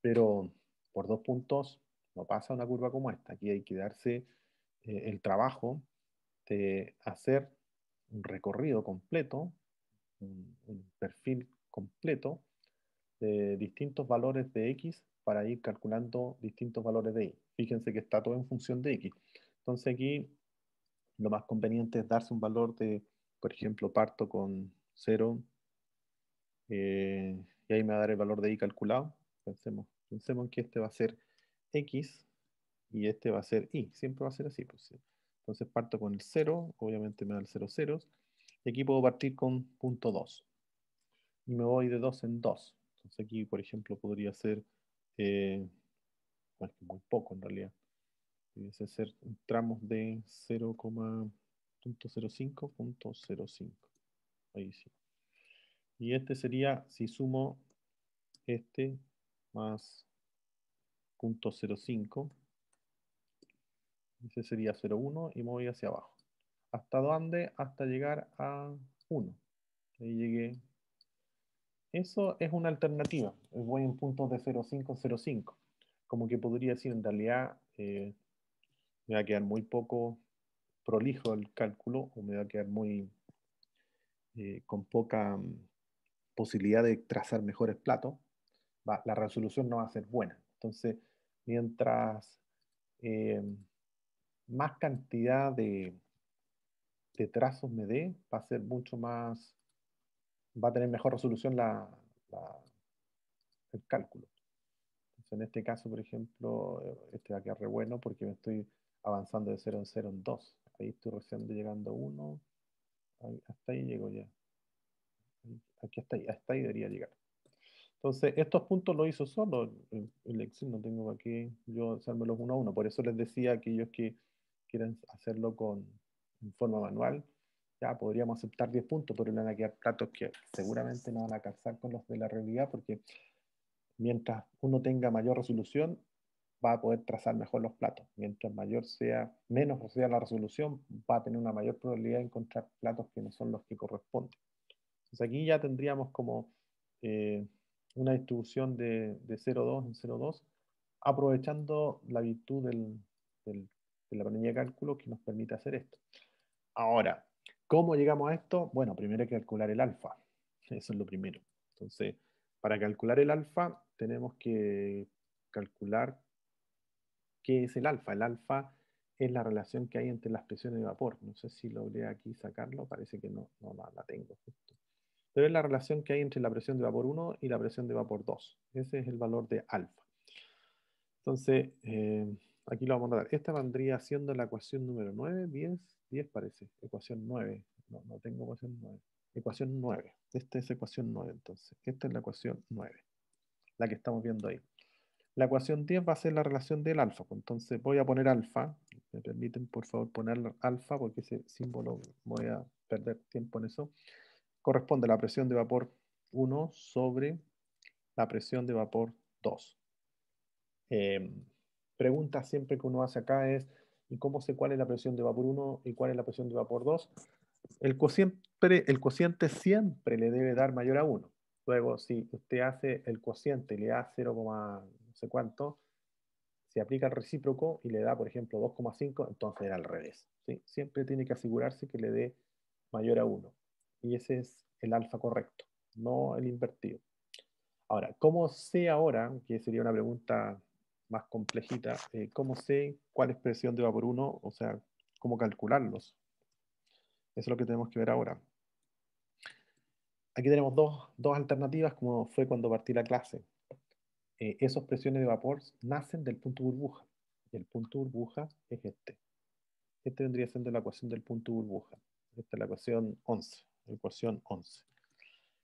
pero por dos puntos no pasa una curva como esta. Aquí hay que darse eh, el trabajo de hacer un recorrido completo, un, perfil completo de distintos valores de X para ir calculando distintos valores de Y. Fíjense que está todo en función de X. Entonces aquí lo más conveniente es darse un valor de, por ejemplo, parto con 0 eh, y ahí me va a dar el valor de Y calculado. Pensemos, que este va a ser x y este va a ser y. Siempre va a ser así. Pues, entonces parto con el 0, obviamente me da el 00. Y aquí puedo partir con punto 2. Y me voy de 2 en 2. Entonces aquí, por ejemplo, podría ser, eh, bueno, es que muy poco en realidad. Podría ser tramos de 0.05. Ahí sí. Y este sería, si sumo este más 0.05 ese sería 0,1 y me voy hacia abajo. ¿Hasta dónde? Hasta llegar a 1. Ahí llegué. Eso es una alternativa. Voy en puntos de 0,5, 0,5. Como que podría decir, en realidad, eh, me va a quedar muy poco prolijo el cálculo o me va a quedar muy eh, con poca mm, posibilidad de trazar mejores platos. la resolución no va a ser buena. Entonces, mientras eh, más cantidad de, de trazos me dé, va a ser mucho más, va a tener mejor resolución la, el cálculo. en este caso, por ejemplo, este va a quedar re bueno porque me estoy avanzando de 0 en 0 en 2. Ahí estoy recién llegando a 1. Hasta ahí llego ya. Aquí hasta ahí, hasta ahí debería llegar. Entonces, estos puntos lo hizo solo el, Excel, no tengo aquí, yo los uno a uno. Por eso les decía a aquellos que quieren hacerlo con, forma manual, ya podríamos aceptar 10 puntos, pero le van a quedar platos que seguramente no van a calzar con los de la realidad, porque mientras uno tenga mayor resolución, va a poder trazar mejor los platos. Mientras mayor sea, menos sea la resolución, va a tener una mayor probabilidad de encontrar platos que no son los que corresponden. Entonces aquí ya tendríamos como eh, una distribución de, 0,2 en 0,2, aprovechando la virtud del de la planilla de cálculo que nos permite hacer esto. Ahora, ¿cómo llegamos a esto? Bueno, primero hay que calcular el alfa. Eso es lo primero. Entonces, para calcular el alfa, tenemos que calcular qué es el alfa. El alfa es la relación que hay entre las presiones de vapor. No sé si logré aquí sacarlo, parece que no, no, la tengo Pero es la relación que hay entre la presión de vapor 1 y la presión de vapor 2. Ese es el valor de alfa. Entonces, eh, aquí lo vamos a dar. Esta vendría siendo la ecuación número 9, 10, 10 parece. Ecuación 9. No, no tengo ecuación 9. Ecuación 9. Esta es ecuación 9, entonces. Esta es la ecuación 9. La que estamos viendo ahí. La ecuación 10 va a ser la relación del alfa. Pues, entonces voy a poner alfa. Me permiten, por favor, poner alfa, porque ese símbolo voy a perder tiempo en eso. Corresponde a la presión de vapor 1 sobre la presión de vapor 2. Eh, em, Pregunta siempre que uno hace acá es, ¿y cómo sé cuál es la presión de vapor 1 y cuál es la presión de vapor 2? El cociente, el cociente siempre le debe dar mayor a 1. Luego, si usted hace el cociente y le da 0, no sé cuánto, se aplica el recíproco y le da, por ejemplo, 2,5, entonces era al revés. ¿sí? Siempre tiene que asegurarse que le dé mayor a 1. Y ese es el alfa correcto, no el invertido. Ahora, ¿cómo sé ahora, que sería una pregunta más complejita, eh, ¿cómo sé cuál es presión de vapor 1? O sea, ¿cómo calcularlos? Eso es lo que tenemos que ver ahora. Aquí tenemos dos, dos alternativas, como fue cuando partí la clase. Eh, esas presiones de vapor nacen del punto burbuja. Y el punto burbuja es este. Este vendría siendo la ecuación del punto burbuja. Esta es la ecuación 11. La ecuación 11.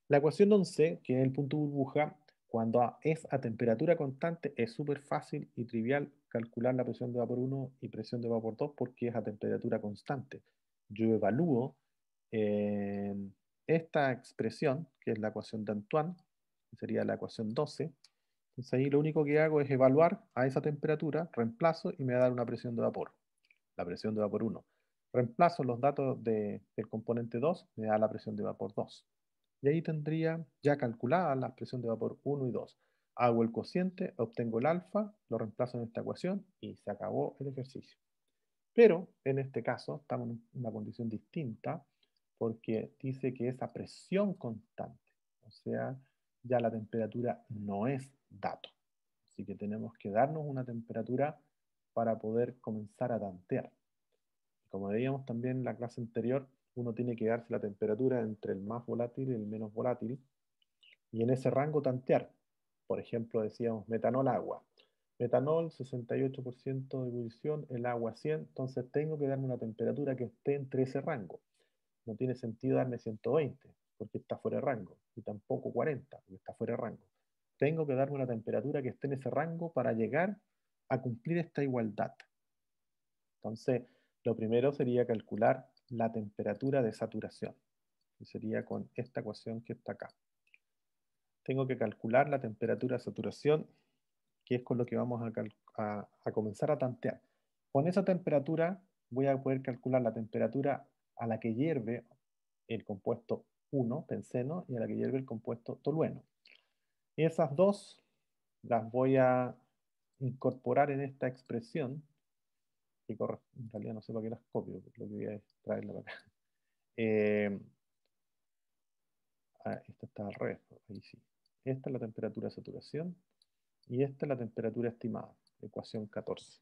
La ecuación 11, que es el punto burbuja, cuando es a temperatura constante, es súper fácil y trivial calcular la presión de vapor 1 y presión de vapor 2 porque es a temperatura constante. Yo evalúo eh, esta expresión, que es la ecuación de Antoine, que sería la ecuación 12. Entonces ahí lo único que hago es evaluar a esa temperatura, reemplazo y me va a dar una presión de vapor, la presión de vapor 1. Reemplazo los datos de, del componente 2, me da la presión de vapor 2 y ahí tendría ya calculada la presión de vapor 1 y 2. Hago el cociente, obtengo el alfa, lo reemplazo en esta ecuación y se acabó el ejercicio. Pero en este caso estamos en una condición distinta porque dice que esa presión constante, o sea, ya la temperatura no es dato. Así que tenemos que darnos una temperatura para poder comenzar a tantear. Como veíamos también en la clase anterior, uno tiene que darse la temperatura entre el más volátil y el menos volátil, y en ese rango tantear. Por ejemplo, decíamos metanol agua. Metanol 68% de ebullición, el agua 100, entonces tengo que darme una temperatura que esté entre ese rango. No tiene sentido darme 120 porque está fuera de rango, y tampoco 40 porque está fuera de rango. Tengo que darme una temperatura que esté en ese rango para llegar a cumplir esta igualdad. Entonces, lo primero sería calcular la temperatura de saturación, que sería con esta ecuación que está acá. Tengo que calcular la temperatura de saturación, que es con lo que vamos a, comenzar a tantear. Con esa temperatura voy a poder calcular la temperatura a la que hierve el compuesto 1, benceno, y a la que hierve el compuesto tolueno. Esas dos las voy a incorporar en esta expresión en realidad no sé para qué las copio, lo que voy a traerla para acá. Eh, ah, esta está al ahí Esta es la temperatura de saturación y esta es la temperatura estimada, ecuación 14.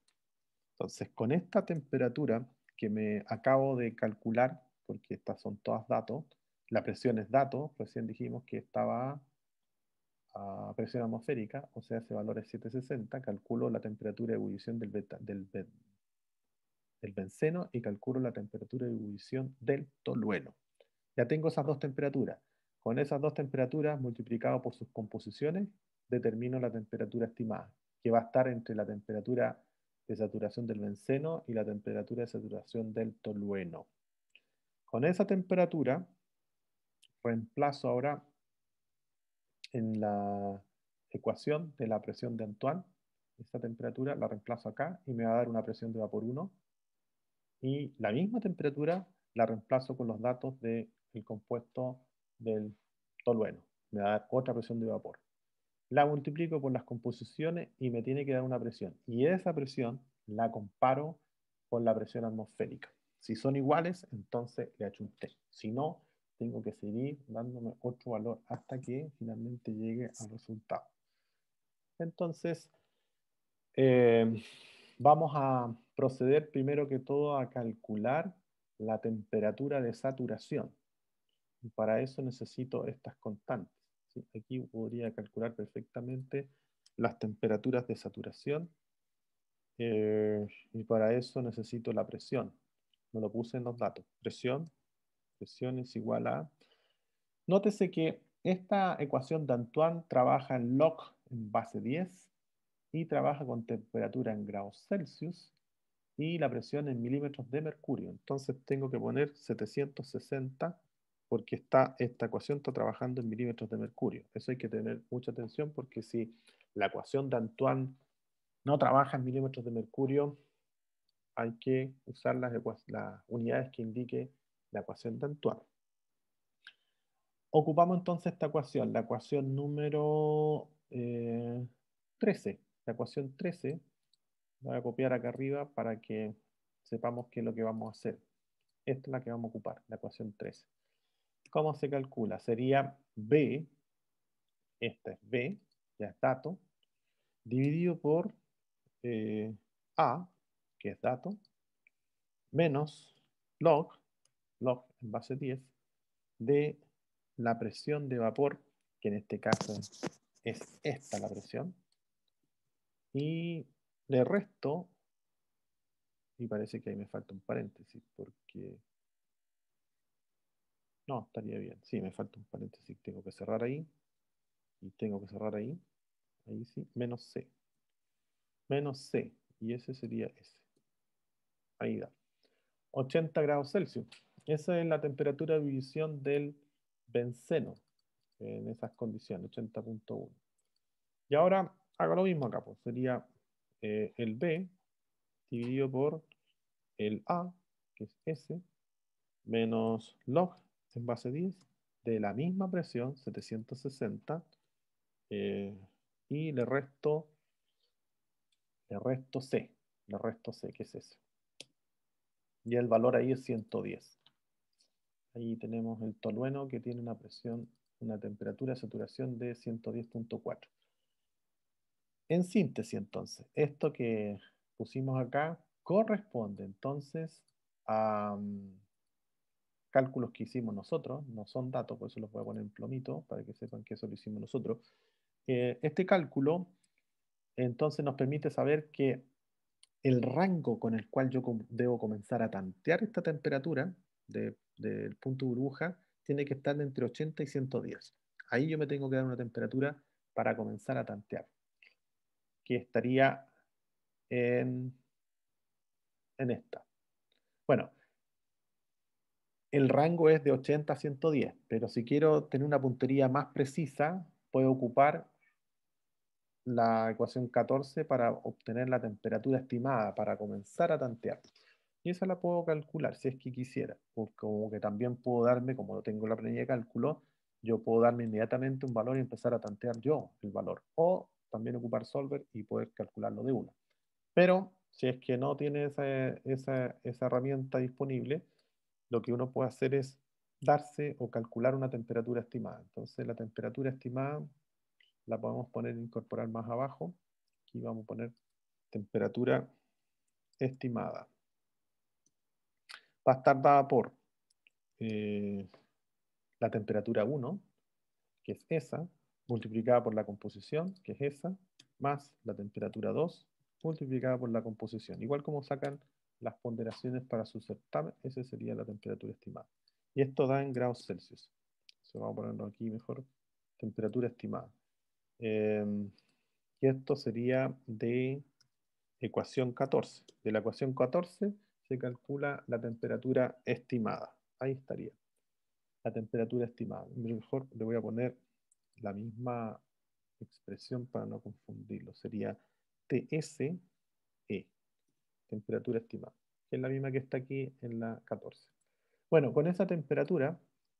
Entonces, con esta temperatura que me acabo de calcular, porque estas son todas datos, la presión es dato, recién dijimos que estaba a presión atmosférica, o sea, ese valor es 760, calculo la temperatura de ebullición del, beta, del, el benceno y calculo la temperatura de ebullición del tolueno. Ya tengo esas dos temperaturas. Con esas dos temperaturas multiplicado por sus composiciones, determino la temperatura estimada, que va a estar entre la temperatura de saturación del benceno y la temperatura de saturación del tolueno. Con esa temperatura, reemplazo ahora en la ecuación de la presión de Antoine, esta temperatura la reemplazo acá y me va a dar una presión de vapor 1 y la misma temperatura la reemplazo con los datos del el compuesto del tolueno. Me va a dar otra presión de vapor. La multiplico por las composiciones y me tiene que dar una presión. Y esa presión la comparo con la presión atmosférica. Si son iguales, entonces le echo un T. Si no, tengo que seguir dándome otro valor hasta que finalmente llegue al resultado. Entonces, eh, vamos a proceder primero que todo a calcular la temperatura de saturación. Y para eso necesito estas constantes. Aquí podría calcular perfectamente las temperaturas de saturación. Eh, y para eso necesito la presión. No lo puse en los datos. Presión. Presión es igual a... Nótese que esta ecuación de Antoine trabaja en log en base 10 y trabaja con temperatura en grados Celsius y la presión en milímetros de mercurio. Entonces tengo que poner 760 porque está, esta ecuación está trabajando en milímetros de mercurio. Eso hay que tener mucha atención porque si la ecuación de Antoine no trabaja en milímetros de mercurio, hay que usar las, unidades que indique la ecuación de Antoine. Ocupamos entonces esta ecuación, la ecuación número 13. Eh, la ecuación 13 voy a copiar acá arriba para que sepamos qué es lo que vamos a hacer. Esta es la que vamos a ocupar, la ecuación 3. ¿Cómo se calcula? Sería B, esta es B, ya es dato, dividido por eh, A, que es dato, menos log, log en base 10, de la presión de vapor, que en este caso es esta la presión, y le resto, y parece que ahí me falta un paréntesis, porque... No, estaría bien. Sí, me falta un paréntesis. Tengo que cerrar ahí. Y tengo que cerrar ahí. Ahí sí. Menos C. Menos C. Y ese sería S. Ahí da. 80 grados Celsius. Esa es la temperatura de división del benceno en esas condiciones, 80.1. Y ahora hago lo mismo acá, pues sería eh, el B dividido por el A, que es S, menos log en base 10 de la misma presión, 760, eh, y le resto, le resto C, le resto C, que es S. Y el valor ahí es 110. Ahí tenemos el tolueno que tiene una presión, una temperatura de saturación de 110.4. En síntesis, entonces, esto que pusimos acá corresponde entonces a mm, cálculos que hicimos nosotros, no son datos, por eso los voy a poner en plomito para que sepan que eso lo hicimos nosotros. Eh, este cálculo entonces nos permite saber que el rango con el cual yo debo comenzar a tantear esta temperatura del punto burbuja tiene que estar entre 80 y 110. Ahí yo me tengo que dar una temperatura para comenzar a tantear que estaría en, esta. Bueno, el rango es de 80 a 110, pero si quiero tener una puntería más precisa, puedo ocupar la ecuación 14 para obtener la temperatura estimada, para comenzar a tantear. Y esa la puedo calcular si es que quisiera, porque como que también puedo darme, como lo tengo la planilla de cálculo, yo puedo darme inmediatamente un valor y empezar a tantear yo el valor. O también ocupar solver y poder calcularlo de una. Pero si es que no tiene esa, esa, esa herramienta disponible, lo que uno puede hacer es darse o calcular una temperatura estimada. Entonces la temperatura estimada la podemos poner incorporar más abajo. Aquí vamos a poner temperatura estimada. Va a estar dada por eh, la temperatura 1, que es esa, multiplicada por la composición, que es esa, más la temperatura 2, multiplicada por la composición. Igual como sacan las ponderaciones para su certamen, esa sería la temperatura estimada. Y esto da en grados Celsius. Se vamos a ponerlo aquí mejor, temperatura estimada. Em, y esto sería de ecuación 14. De la ecuación 14 se calcula la temperatura estimada. Ahí estaría. La temperatura estimada. Mejor le voy a poner la misma expresión para no confundirlo, sería TSE, temperatura estimada, que es la misma que está aquí en la 14. Bueno, con esa temperatura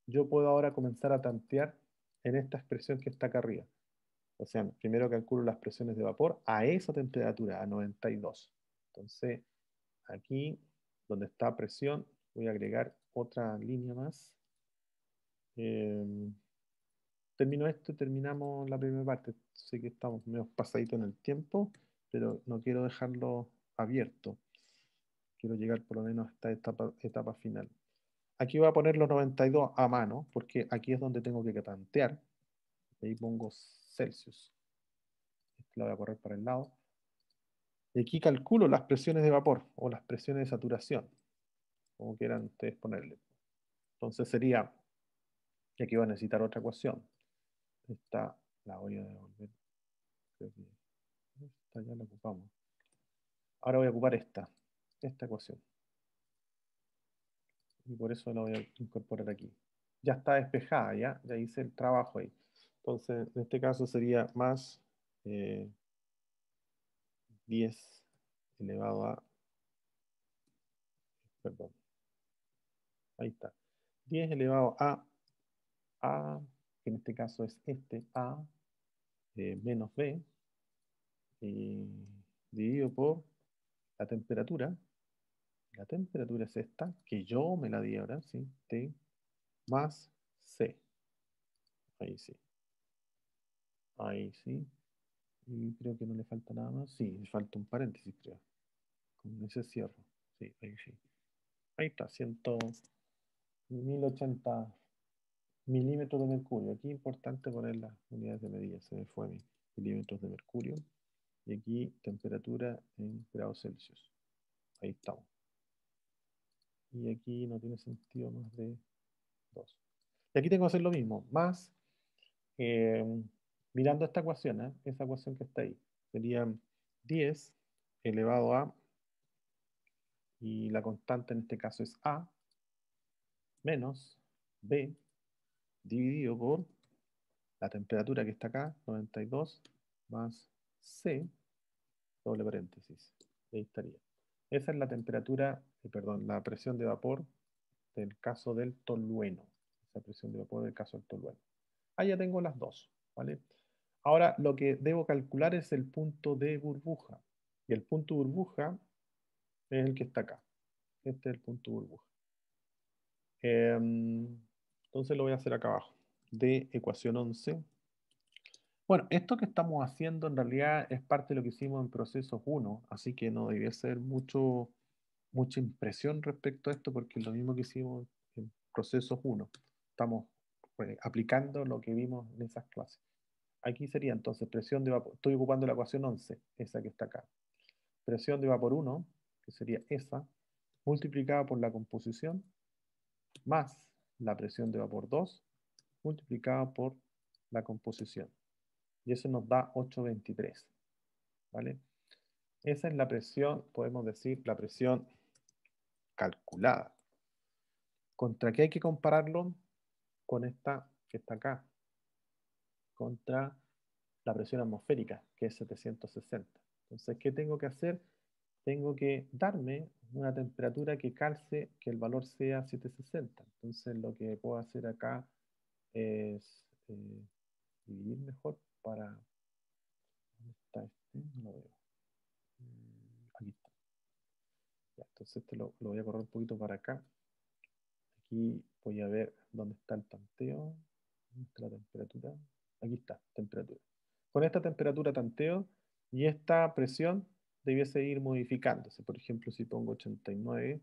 yo puedo ahora comenzar a tantear en esta expresión que está acá arriba. O sea, primero calculo las presiones de vapor a esa temperatura, a 92. Entonces, aquí donde está presión, voy a agregar otra línea más. Em, termino esto, y terminamos la primera parte. Sé que estamos medio pasaditos en el tiempo, pero no quiero dejarlo abierto. Quiero llegar por lo menos a esta etapa, final. Aquí voy a poner los 92 a mano, porque aquí es donde tengo que tantear. Ahí pongo Celsius. Este lo voy a correr para el lado. Y aquí calculo las presiones de vapor o las presiones de saturación, como quieran ustedes ponerle. Entonces sería, y aquí voy a necesitar otra ecuación, esta la voy a devolver. Creo ya la ocupamos. Ahora voy a ocupar esta, esta ecuación. Y por eso la voy a incorporar aquí. Ya está despejada, ya, ya hice el trabajo ahí. Entonces, en este caso sería más 10 eh, elevado a... Perdón. Ahí está. 10 elevado a que en este caso es este A eh, menos B, eh, dividido por la temperatura. La temperatura es esta, que yo me la di ahora, ¿sí? T más C. Ahí sí. Ahí sí. Y creo que no le falta nada más. Sí, le falta un paréntesis, creo. Con ese cierro. Sí, ahí sí. Ahí está, 100, 1080 milímetros de mercurio. Aquí es importante poner las unidades de medida. Se me fue Milímetros de mercurio. Y aquí temperatura en grados Celsius. Ahí estamos. Y aquí no tiene sentido más de 2. Y aquí tengo que hacer lo mismo. Más, eh, mirando esta ecuación, ¿eh? esa ecuación que está ahí. Sería 10 elevado a, y la constante en este caso es A, menos B dividido por la temperatura que está acá, 92, más C, doble paréntesis. Ahí estaría. Esa es la temperatura, eh, perdón, la presión de vapor del caso del tolueno. Esa presión de vapor del caso del tolueno. Ah, ya tengo las dos, ¿vale? Ahora lo que debo calcular es el punto de burbuja. Y el punto burbuja es el que está acá. Este es el punto burbuja. Eh, entonces lo voy a hacer acá abajo, de ecuación 11. Bueno, esto que estamos haciendo en realidad es parte de lo que hicimos en procesos 1, así que no debería ser mucho, mucha impresión respecto a esto porque es lo mismo que hicimos en procesos 1. Estamos eh, aplicando lo que vimos en esas clases. Aquí sería entonces presión de vapor, estoy ocupando la ecuación 11, esa que está acá. Presión de vapor 1, que sería esa, multiplicada por la composición, más la presión de vapor 2 multiplicada por la composición. Y eso nos da 823. ¿Vale? Esa es la presión, podemos decir, la presión calculada. ¿Contra qué hay que compararlo? Con esta que está acá. Contra la presión atmosférica, que es 760. Entonces, ¿qué tengo que hacer? Tengo que darme una temperatura que calce, que el valor sea 760. Entonces lo que puedo hacer acá es eh, dividir mejor para... ¿Dónde está este? No lo veo. Mm, aquí está. entonces este lo, voy a correr un poquito para acá. Aquí voy a ver dónde está el tanteo. ¿Dónde temperatura? Aquí está, temperatura. Con esta temperatura tanteo y esta presión Debía seguir modificándose. Por ejemplo, si pongo 89,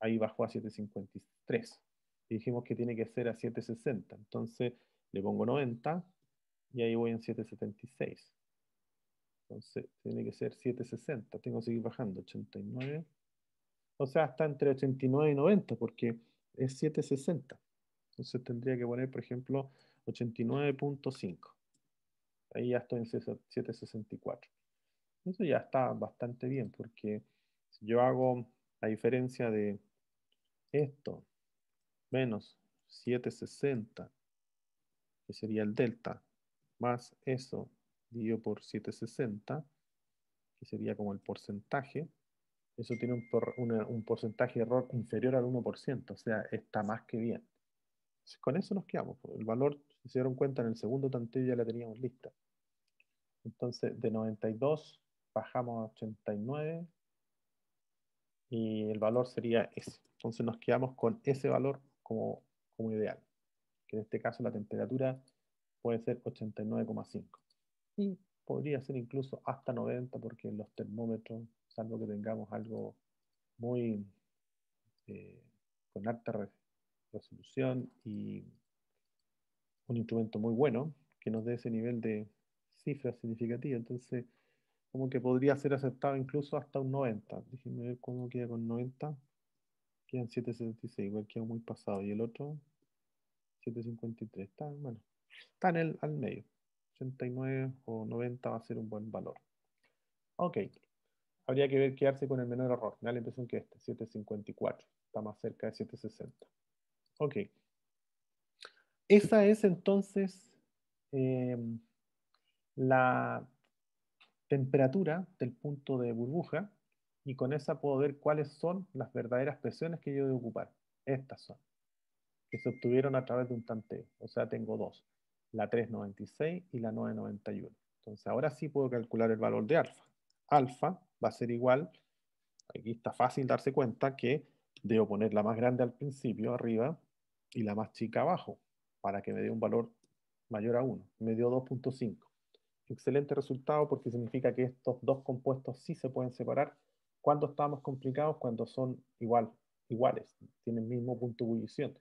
ahí bajó a 753. Y dijimos que tiene que ser a 760. Entonces le pongo 90 y ahí voy en 776. Entonces tiene que ser 760. Tengo que seguir bajando. 89. O sea, está entre 89 y 90 porque es 760. Entonces tendría que poner, por ejemplo, 89.5. Ahí ya estoy en 764. Eso ya está bastante bien, porque si yo hago la diferencia de esto menos 760, que sería el delta, más eso dividido por 760, que sería como el porcentaje, eso tiene un, porcentaje de error inferior al 1%, o sea, está más que bien. con eso nos quedamos. Pues, el valor, si se dieron cuenta, en el segundo tanteo ya la teníamos lista. Entonces, de 92 bajamos a 89 y el valor sería ese. Entonces nos quedamos con ese valor como, ideal, que en este caso la temperatura puede ser 89,5. Y podría ser incluso hasta 90 porque los termómetros, salvo que tengamos algo muy eh, con alta resolución y un instrumento muy bueno que nos dé ese nivel de cifra significativa Entonces, como que podría ser aceptado incluso hasta un 90. Déjenme ver cómo queda con 90. Quedan 776, igual queda muy pasado. Y el otro, 753. Está, bueno, está en el al medio. 89 o 90 va a ser un buen valor. Ok. Habría que ver quedarse con el menor error. Me da la impresión que este, 754. Está más cerca de 760. Ok. Esa es entonces em, la temperatura del punto de burbuja y con esa puedo ver cuáles son las verdaderas presiones que yo debo ocupar. Estas son, que se obtuvieron a través de un tanteo. O sea, tengo dos, la 396 y la 991. Entonces ahora sí puedo calcular el valor de alfa. Alfa va a ser igual, aquí está fácil darse cuenta que debo poner la más grande al principio, arriba, y la más chica abajo, para que me dé un valor mayor a 1. Me dio 2.5 excelente resultado porque significa que estos dos compuestos sí se pueden separar. Cuando estamos complicados, cuando son igual, iguales, tienen el mismo punto de ebullición.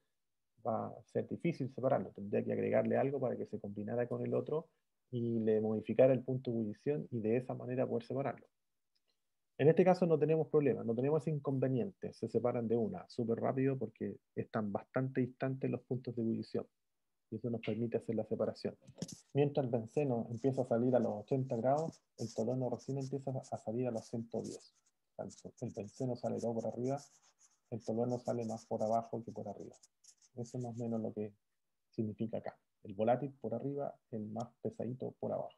Va a ser difícil separarlo, tendría que agregarle algo para que se combinara con el otro y le modificara el punto de ebullición y de esa manera poder separarlo. En este caso no tenemos problema, no tenemos inconvenientes, se separan de una súper rápido porque están bastante distantes los puntos de ebullición y eso nos permite hacer la separación. Mientras el benceno empieza a salir a los 80 grados, el tolueno recién empieza a salir a los 110. El benceno sale por arriba, el tolueno sale más por abajo que por arriba. Eso es más o menos lo que significa acá. El volátil por arriba, el más pesadito por abajo.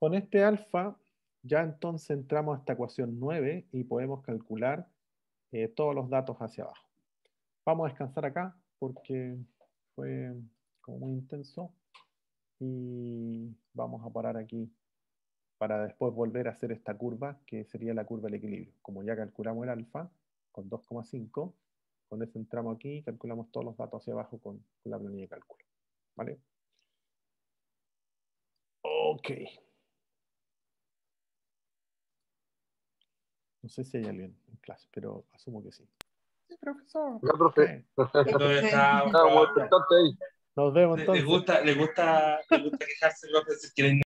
Con este alfa, ya entonces entramos a esta ecuación 9 y podemos calcular eh, todos los datos hacia abajo. Vamos a descansar acá porque fue como muy intenso y vamos a parar aquí para después volver a hacer esta curva que sería la curva del equilibrio. Como ya calculamos el alfa con 2,5, con eso entramos aquí y calculamos todos los datos hacia abajo con, la planilla de cálculo. ¿Vale? Ok. No sé si hay alguien en clase, pero asumo que sí profesor. No, profe. Ah, Nos vemos entonces. Les gusta, le gusta, le gusta quejarse, profe, que quieren